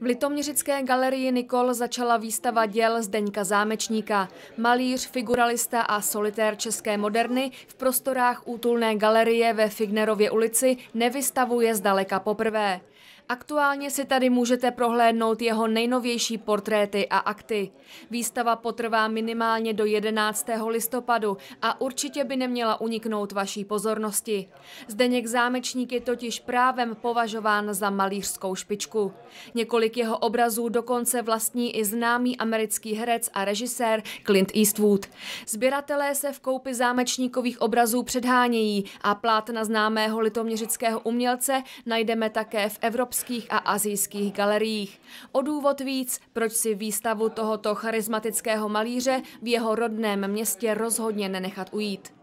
V Litoměřické galerii Nikol začala výstava děl Zdeňka Zámečníka. Malíř, figuralista a solitér české moderny v prostorách útulné galerie ve Fignerově ulici nevystavuje zdaleka poprvé. Aktuálně si tady můžete prohlédnout jeho nejnovější portréty a akty. Výstava potrvá minimálně do 11. listopadu a určitě by neměla uniknout vaší pozornosti. Zdeněk Zámečník je totiž právem považován za malířskou špičku. Několik jeho obrazů dokonce vlastní i známý americký herec a režisér Clint Eastwood. Sběratelé se v koupi zámečníkových obrazů předhánějí a plátna známého litoměřického umělce najdeme také v evropských a azijských galeriích. O důvod víc, proč si výstavu tohoto charismatického malíře v jeho rodném městě rozhodně nenechat ujít.